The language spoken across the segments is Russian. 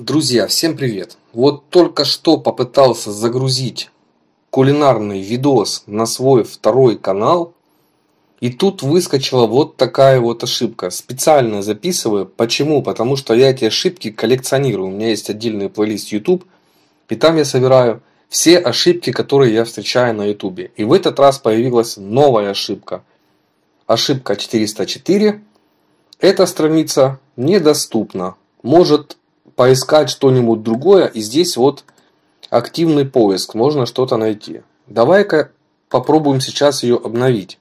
Друзья, всем привет! Вот только что попытался загрузить кулинарный видос на свой второй канал, и тут выскочила вот такая вот ошибка. Специально записываю. Почему? Потому что я эти ошибки коллекционирую. У меня есть отдельный плейлист YouTube, и там я собираю все ошибки, которые я встречаю на YouTube. И в этот раз появилась новая ошибка. Ошибка 404. Эта страница недоступна. Может поискать что-нибудь другое, и здесь вот активный поиск, можно что-то найти. Давай-ка попробуем сейчас ее обновить.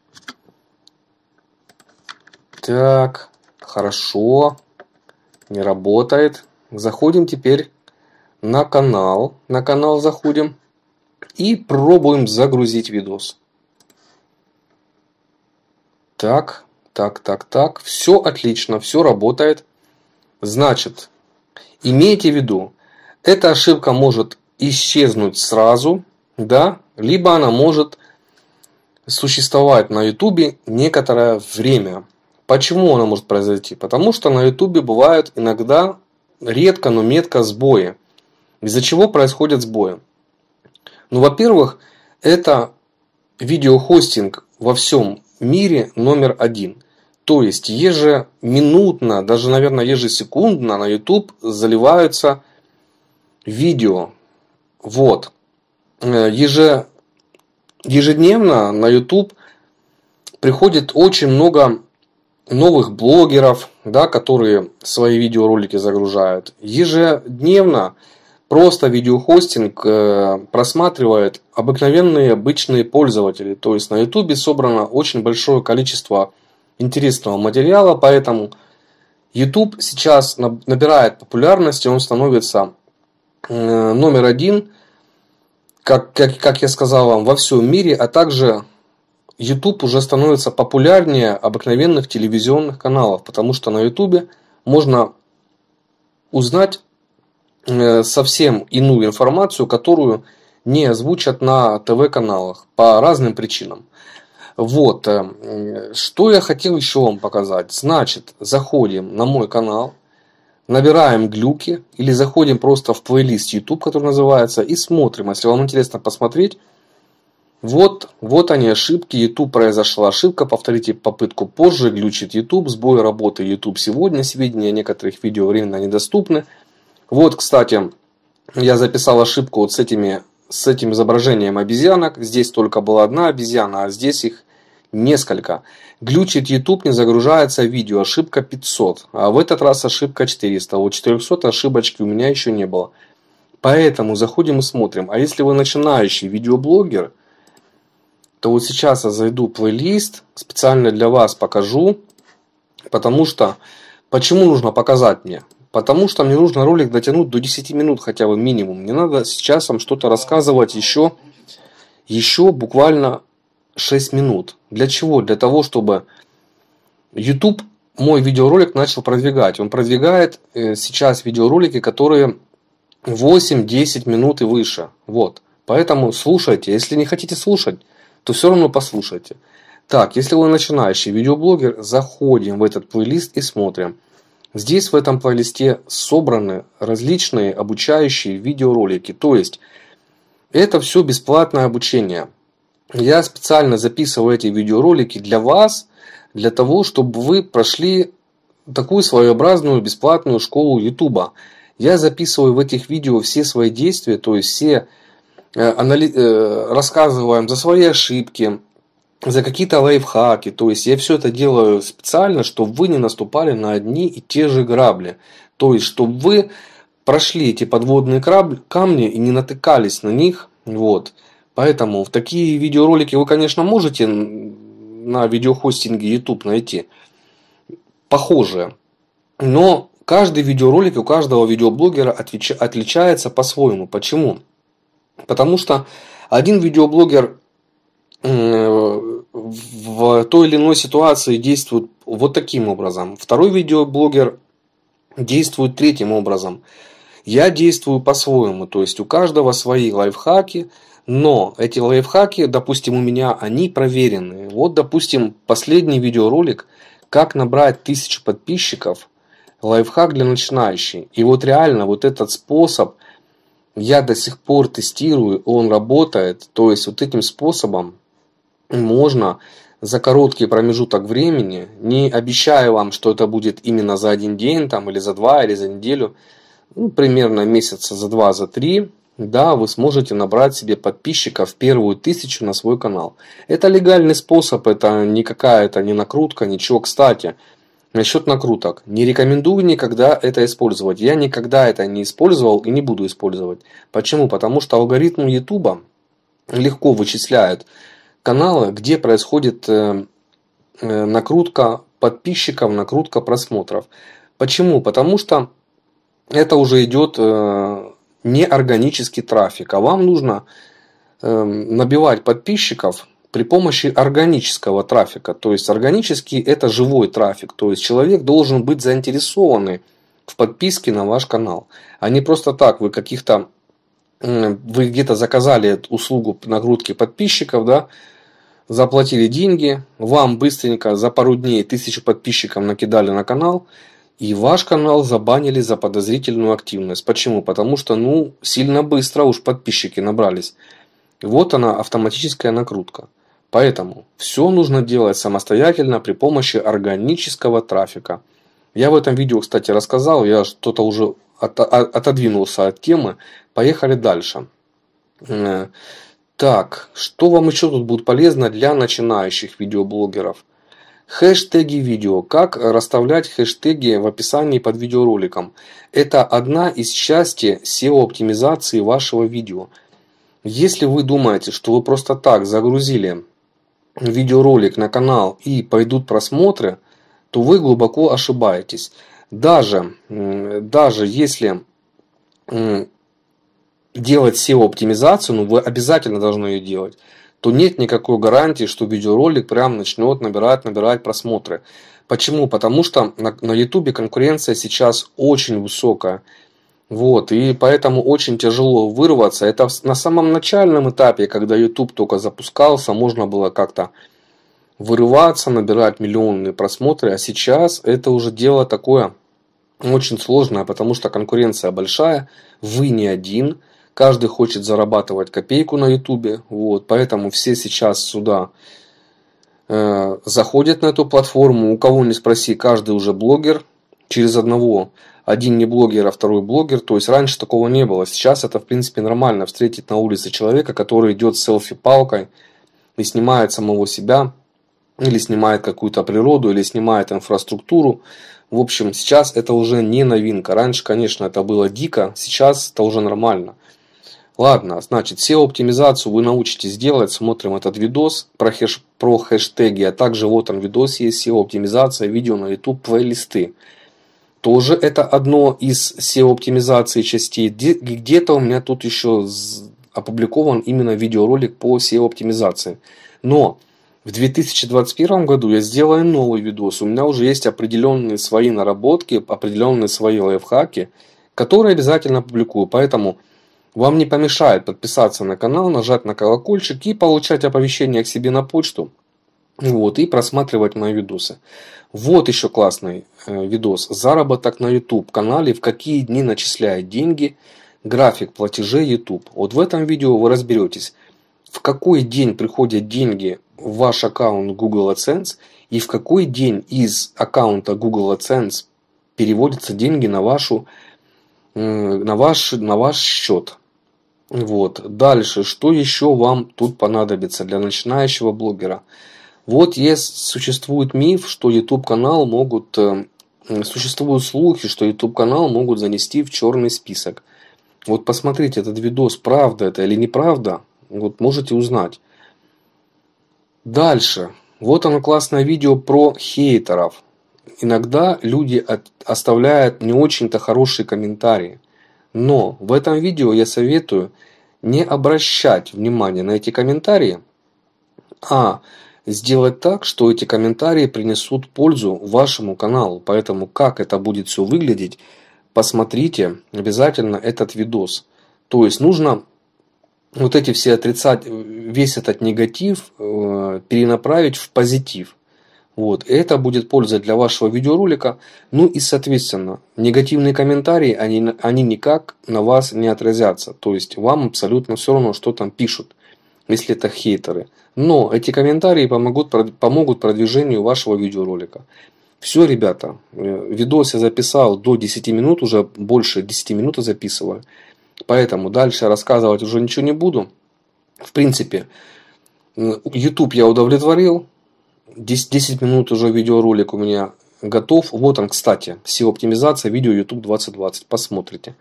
Так, хорошо, не работает. Заходим теперь на канал, на канал заходим и пробуем загрузить видос. Так, так, так, так, все отлично, все работает. Значит, Имейте в виду, эта ошибка может исчезнуть сразу, да, либо она может существовать на Ютубе некоторое время. Почему она может произойти? Потому что на Ютубе бывают иногда редко, но метко сбои. Из-за чего происходят сбои? Ну, во-первых, это видеохостинг во всем мире номер один. То есть ежеминутно, даже, наверное, ежесекундно на YouTube заливаются видео. Вот. Э, еже, ежедневно на YouTube приходит очень много новых блогеров, да, которые свои видеоролики загружают. Ежедневно просто видеохостинг э, просматривает обыкновенные обычные пользователи. То есть на YouTube собрано очень большое количество интересного материала, поэтому YouTube сейчас набирает популярность, и он становится э, номер один, как, как, как я сказал вам, во всем мире, а также YouTube уже становится популярнее обыкновенных телевизионных каналов, потому что на YouTube можно узнать э, совсем иную информацию, которую не озвучат на ТВ-каналах по разным причинам. Вот, э, что я хотел еще вам показать. Значит, заходим на мой канал, набираем глюки или заходим просто в плейлист YouTube, который называется, и смотрим. Если вам интересно посмотреть, вот, вот они ошибки, YouTube произошла ошибка, повторите попытку позже, глючит YouTube, сбой работы YouTube сегодня, сведения некоторых видео временно недоступны. Вот, кстати, я записал ошибку вот с этими с этим изображением обезьянок. Здесь только была одна обезьяна, а здесь их несколько. Глючит YouTube, не загружается видео, ошибка 500. А в этот раз ошибка 400. У 400 ошибочки у меня еще не было. Поэтому заходим и смотрим. А если вы начинающий видеоблогер, то вот сейчас я зайду в плейлист, специально для вас покажу, потому что почему нужно показать мне? Потому что мне нужно ролик дотянуть до 10 минут хотя бы минимум. Мне надо сейчас вам что-то рассказывать еще, еще буквально 6 минут. Для чего? Для того, чтобы YouTube мой видеоролик начал продвигать. Он продвигает э, сейчас видеоролики, которые 8-10 минут и выше. Вот. Поэтому слушайте. Если не хотите слушать, то все равно послушайте. Так, если вы начинающий видеоблогер, заходим в этот плейлист и смотрим. Здесь в этом плейлисте собраны различные обучающие видеоролики, то есть это все бесплатное обучение. Я специально записываю эти видеоролики для вас, для того, чтобы вы прошли такую своеобразную бесплатную школу Ютуба. Я записываю в этих видео все свои действия, то есть все э, э, рассказываем за свои ошибки, за какие-то лайфхаки. То есть я все это делаю специально, чтобы вы не наступали на одни и те же грабли. То есть, чтобы вы прошли эти подводные камни и не натыкались на них. Вот. Поэтому в такие видеоролики вы, конечно, можете на видеохостинге YouTube найти похожие. Но каждый видеоролик у каждого видеоблогера отличается по-своему. Почему? Потому что один видеоблогер в той или иной ситуации действуют вот таким образом. Второй видеоблогер действует третьим образом. Я действую по-своему, то есть у каждого свои лайфхаки, но эти лайфхаки, допустим, у меня, они проверенные. Вот, допустим, последний видеоролик, как набрать тысячу подписчиков, лайфхак для начинающих. И вот реально вот этот способ я до сих пор тестирую, он работает. То есть вот этим способом можно за короткий промежуток времени, не обещая вам, что это будет именно за один день, там, или за два, или за неделю, ну, примерно месяца за два, за три, да, вы сможете набрать себе подписчиков первую тысячу на свой канал. Это легальный способ, это не какая-то не накрутка, ничего. Кстати, насчет накруток. Не рекомендую никогда это использовать. Я никогда это не использовал и не буду использовать. Почему? Потому что алгоритм YouTube легко вычисляет каналы, где происходит э, э, накрутка подписчиков, накрутка просмотров. Почему? Потому что это уже идет э, не органический трафик, а вам нужно набивать подписчиков при помощи органического трафика. То есть органический это живой трафик, то есть человек должен быть заинтересованный в подписке на ваш канал, а не просто так вы каких-то вы где-то заказали услугу нагрудки подписчиков, да, заплатили деньги, вам быстренько за пару дней тысячу подписчиков накидали на канал, и ваш канал забанили за подозрительную активность. Почему? Потому что, ну, сильно быстро уж подписчики набрались. Вот она, автоматическая накрутка. Поэтому все нужно делать самостоятельно при помощи органического трафика. Я в этом видео, кстати, рассказал, я что-то уже отодвинулся от темы. Поехали дальше. Э, так, что вам еще тут будет полезно для начинающих видеоблогеров? Хэштеги видео. Как расставлять хэштеги в описании под видеороликом? Это одна из части SEO-оптимизации вашего видео. Если вы думаете, что вы просто так загрузили видеоролик на канал и пойдут просмотры, то вы глубоко ошибаетесь даже, даже если делать SEO-оптимизацию, ну вы обязательно должны ее делать, то нет никакой гарантии, что видеоролик прям начнет набирать, набирать просмотры. Почему? Потому что на YouTube конкуренция сейчас очень высокая. Вот, и поэтому очень тяжело вырваться. Это на самом начальном этапе, когда YouTube только запускался, можно было как-то вырываться, набирать миллионные просмотры, а сейчас это уже дело такое – очень сложная, потому что конкуренция большая, вы не один, каждый хочет зарабатывать копейку на ютубе, вот, поэтому все сейчас сюда э, заходят на эту платформу, у кого не спроси, каждый уже блогер, через одного, один не блогер, а второй блогер, то есть раньше такого не было, сейчас это в принципе нормально, встретить на улице человека, который идет селфи-палкой и снимает самого себя, или снимает какую-то природу, или снимает инфраструктуру, в общем, сейчас это уже не новинка. Раньше, конечно, это было дико, сейчас это уже нормально. Ладно, значит, SEO-оптимизацию вы научитесь делать, смотрим этот видос про, хэш, про хэштеги, а также вот он видос есть SEO-оптимизация, видео на YouTube, плейлисты. Тоже это одно из SEO-оптимизации частей. Где-то у меня тут еще опубликован именно видеоролик по SEO-оптимизации. Но в 2021 году я сделаю новый видос. У меня уже есть определенные свои наработки, определенные свои лайфхаки, которые обязательно публикую. Поэтому вам не помешает подписаться на канал, нажать на колокольчик и получать оповещения к себе на почту. Вот, и просматривать мои видосы. Вот еще классный э, видос. Заработок на YouTube канале, в какие дни начисляют деньги, график платежей YouTube. Вот в этом видео вы разберетесь, в какой день приходят деньги в ваш аккаунт Google AdSense и в какой день из аккаунта Google AdSense переводятся деньги на, вашу, на, ваш, на ваш счет. Вот. Дальше, что еще вам тут понадобится для начинающего блогера? Вот есть, существует миф, что YouTube-канал могут... Э, существуют слухи, что YouTube-канал могут занести в черный список. Вот посмотрите этот видос, правда это или неправда, вот можете узнать. Дальше. Вот оно классное видео про хейтеров. Иногда люди от, оставляют не очень-то хорошие комментарии. Но в этом видео я советую не обращать внимания на эти комментарии, а сделать так, что эти комментарии принесут пользу вашему каналу. Поэтому как это будет все выглядеть, посмотрите обязательно этот видос. То есть нужно вот эти все отрицать, весь этот негатив э, перенаправить в позитив. Вот. Это будет польза для вашего видеоролика. Ну и, соответственно, негативные комментарии, они, они никак на вас не отразятся. То есть, вам абсолютно все равно, что там пишут, если это хейтеры. Но эти комментарии помогут, помогут продвижению вашего видеоролика. Все, ребята, э, видос я записал до 10 минут, уже больше 10 минут записываю. записываю. Поэтому дальше рассказывать уже ничего не буду. В принципе, YouTube я удовлетворил. 10, 10 минут уже видеоролик у меня готов. Вот он, кстати, SEO-оптимизация, видео YouTube 2020. Посмотрите.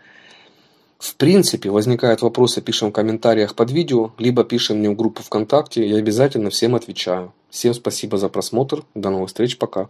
В принципе, возникают вопросы, пишем в комментариях под видео, либо пишем мне в группу ВКонтакте, я обязательно всем отвечаю. Всем спасибо за просмотр, до новых встреч, пока.